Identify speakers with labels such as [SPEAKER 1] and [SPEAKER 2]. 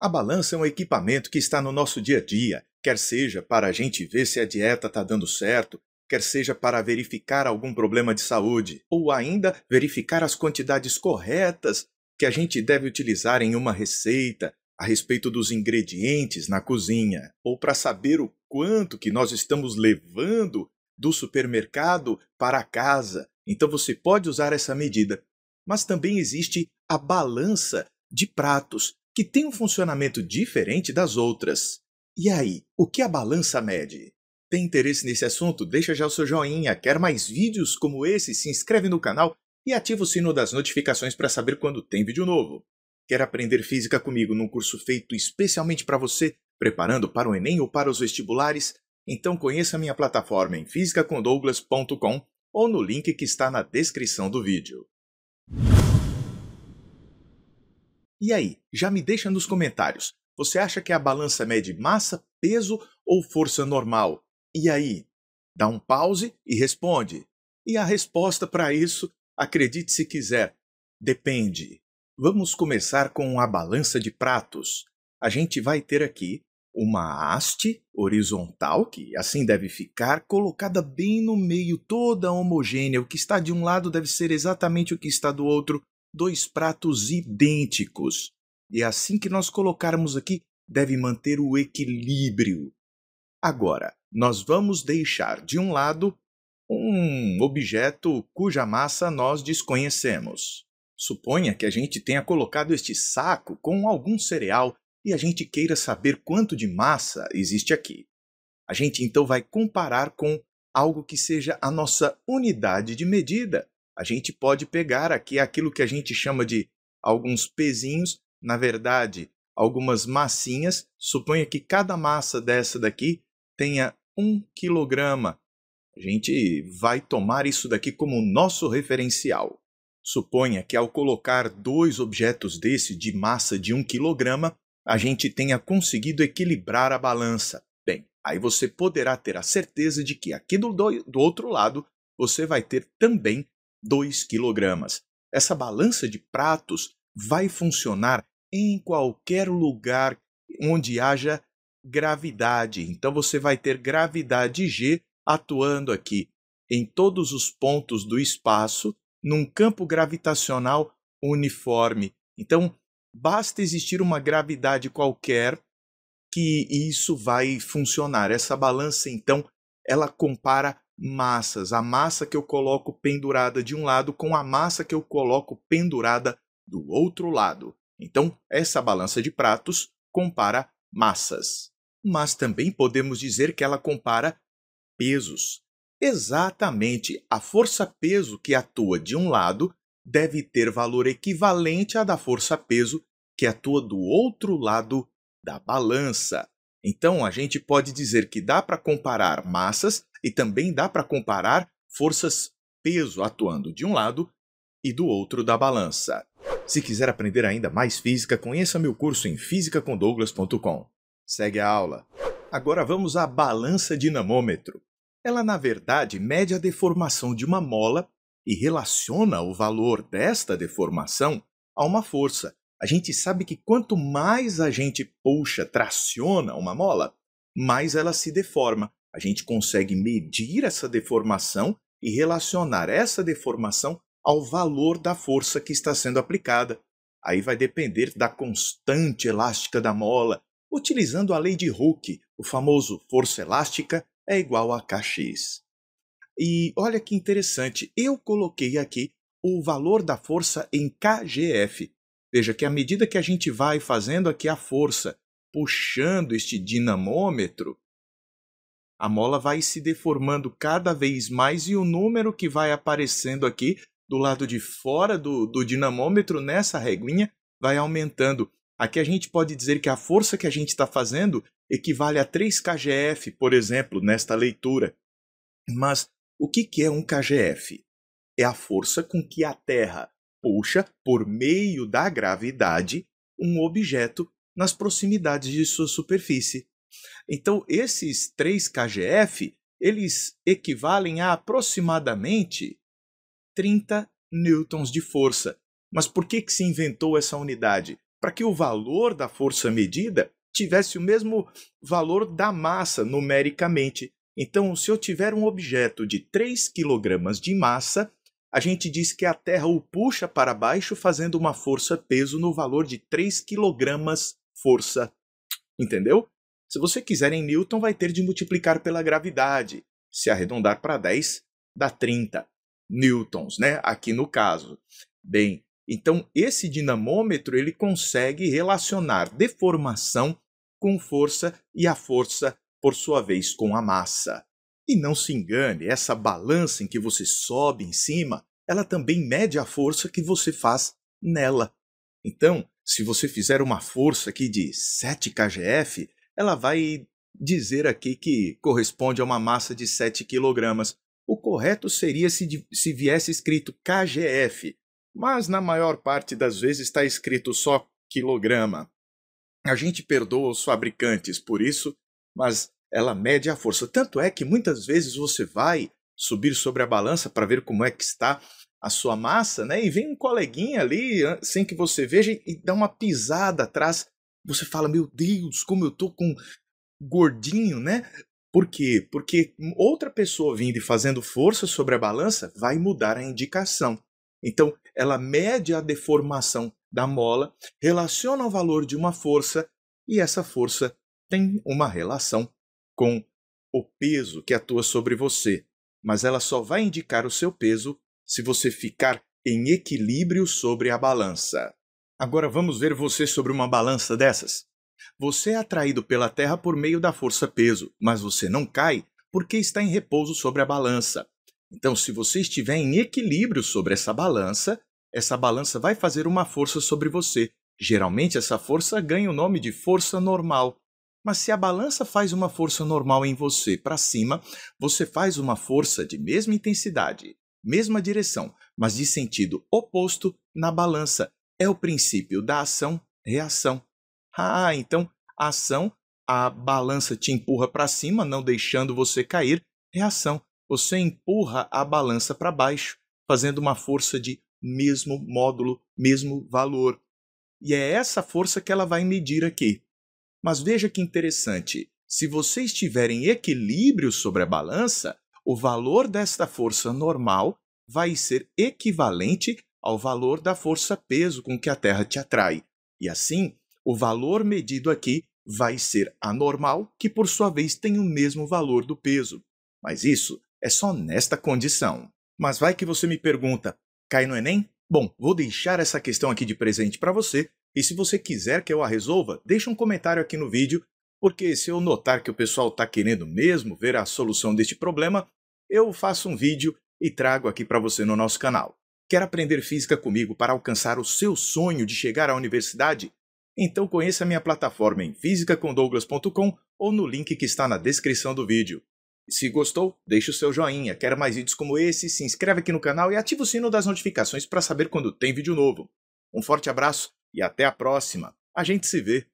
[SPEAKER 1] A balança é um equipamento que está no nosso dia a dia, quer seja para a gente ver se a dieta está dando certo, quer seja para verificar algum problema de saúde, ou ainda verificar as quantidades corretas que a gente deve utilizar em uma receita, a respeito dos ingredientes na cozinha, ou para saber o quanto que nós estamos levando do supermercado para casa. Então você pode usar essa medida. Mas também existe a balança de pratos, que tem um funcionamento diferente das outras. E aí, o que a balança mede? Tem interesse nesse assunto? Deixa já o seu joinha. Quer mais vídeos como esse? Se inscreve no canal e ativa o sino das notificações para saber quando tem vídeo novo. Quer aprender física comigo num curso feito especialmente para você, preparando para o Enem ou para os vestibulares? Então conheça minha plataforma em fisicacondouglas.com ou no link que está na descrição do vídeo. E aí, já me deixa nos comentários. Você acha que a balança mede massa, peso ou força normal? E aí? Dá um pause e responde. E a resposta para isso, acredite se quiser, depende. Vamos começar com a balança de pratos. A gente vai ter aqui uma haste horizontal, que assim deve ficar, colocada bem no meio, toda homogênea. O que está de um lado deve ser exatamente o que está do outro, dois pratos idênticos. E assim que nós colocarmos aqui, deve manter o equilíbrio. Agora, nós vamos deixar de um lado um objeto cuja massa nós desconhecemos. Suponha que a gente tenha colocado este saco com algum cereal e a gente queira saber quanto de massa existe aqui. A gente então vai comparar com algo que seja a nossa unidade de medida, a gente pode pegar aqui aquilo que a gente chama de alguns pezinhos, na verdade, algumas massinhas. Suponha que cada massa dessa daqui tenha um quilograma. A gente vai tomar isso daqui como nosso referencial. Suponha que ao colocar dois objetos desse de massa de um quilograma, a gente tenha conseguido equilibrar a balança. Bem, aí você poderá ter a certeza de que aqui do, do, do outro lado você vai ter também 2 kg. Essa balança de pratos vai funcionar em qualquer lugar onde haja gravidade. Então você vai ter gravidade G atuando aqui em todos os pontos do espaço num campo gravitacional uniforme. Então basta existir uma gravidade qualquer que isso vai funcionar. Essa balança então ela compara massas, a massa que eu coloco pendurada de um lado com a massa que eu coloco pendurada do outro lado. Então, essa balança de pratos compara massas. Mas também podemos dizer que ela compara pesos. Exatamente, a força-peso que atua de um lado deve ter valor equivalente à da força-peso que atua do outro lado da balança. Então, a gente pode dizer que dá para comparar massas e também dá para comparar forças peso atuando de um lado e do outro da balança. Se quiser aprender ainda mais física, conheça meu curso em fisicacondouglas.com. Segue a aula. Agora vamos à balança dinamômetro. Ela, na verdade, mede a deformação de uma mola e relaciona o valor desta deformação a uma força, a gente sabe que quanto mais a gente puxa, traciona uma mola, mais ela se deforma. A gente consegue medir essa deformação e relacionar essa deformação ao valor da força que está sendo aplicada. Aí vai depender da constante elástica da mola. Utilizando a lei de Hooke, o famoso força elástica é igual a kx. E olha que interessante, eu coloquei aqui o valor da força em kgf, Veja que à medida que a gente vai fazendo aqui a força, puxando este dinamômetro, a mola vai se deformando cada vez mais e o número que vai aparecendo aqui do lado de fora do, do dinamômetro nessa reguinha vai aumentando. Aqui a gente pode dizer que a força que a gente está fazendo equivale a 3 kgf, por exemplo, nesta leitura. Mas o que, que é um kgf? É a força com que a Terra puxa, por meio da gravidade, um objeto nas proximidades de sua superfície. Então, esses 3 kgf, eles equivalem a aproximadamente 30 newtons de força. Mas por que, que se inventou essa unidade? Para que o valor da força medida tivesse o mesmo valor da massa numericamente. Então, se eu tiver um objeto de 3 kg de massa, a gente diz que a Terra o puxa para baixo fazendo uma força-peso no valor de 3 kg força. Entendeu? Se você quiser em Newton, vai ter de multiplicar pela gravidade. Se arredondar para 10, dá 30 newtons, né? Aqui no caso. Bem, então esse dinamômetro ele consegue relacionar deformação com força e a força, por sua vez, com a massa. E não se engane, essa balança em que você sobe em cima, ela também mede a força que você faz nela. Então, se você fizer uma força aqui de 7 kgf, ela vai dizer aqui que corresponde a uma massa de 7 kg. O correto seria se, se viesse escrito kgf, mas na maior parte das vezes está escrito só quilograma. A gente perdoa os fabricantes por isso, mas ela mede a força. Tanto é que muitas vezes você vai subir sobre a balança para ver como é que está a sua massa, né? E vem um coleguinha ali, sem que você veja, e dá uma pisada atrás. Você fala, meu Deus, como eu tô com gordinho, né? Por quê? Porque outra pessoa vindo e fazendo força sobre a balança vai mudar a indicação. Então, ela mede a deformação da mola, relaciona o valor de uma força e essa força tem uma relação com o peso que atua sobre você, mas ela só vai indicar o seu peso se você ficar em equilíbrio sobre a balança. Agora vamos ver você sobre uma balança dessas. Você é atraído pela Terra por meio da força-peso, mas você não cai porque está em repouso sobre a balança. Então, se você estiver em equilíbrio sobre essa balança, essa balança vai fazer uma força sobre você. Geralmente, essa força ganha o nome de força normal. Mas se a balança faz uma força normal em você para cima, você faz uma força de mesma intensidade, mesma direção, mas de sentido oposto na balança. É o princípio da ação-reação. Ah, então a ação, a balança te empurra para cima, não deixando você cair. Reação, você empurra a balança para baixo, fazendo uma força de mesmo módulo, mesmo valor. E é essa força que ela vai medir aqui. Mas veja que interessante: se você estiver em equilíbrio sobre a balança, o valor desta força normal vai ser equivalente ao valor da força peso com que a Terra te atrai. E assim, o valor medido aqui vai ser a normal, que por sua vez tem o mesmo valor do peso. Mas isso é só nesta condição. Mas vai que você me pergunta, cai no Enem? Bom, vou deixar essa questão aqui de presente para você e se você quiser que eu a resolva, deixe um comentário aqui no vídeo, porque se eu notar que o pessoal está querendo mesmo ver a solução deste problema, eu faço um vídeo e trago aqui para você no nosso canal. Quer aprender física comigo para alcançar o seu sonho de chegar à universidade? Então conheça minha plataforma em fisicacondouglas.com ou no link que está na descrição do vídeo. Se gostou, deixe o seu joinha. Quer mais vídeos como esse? Se inscreve aqui no canal e ativa o sino das notificações para saber quando tem vídeo novo. Um forte abraço e até a próxima. A gente se vê.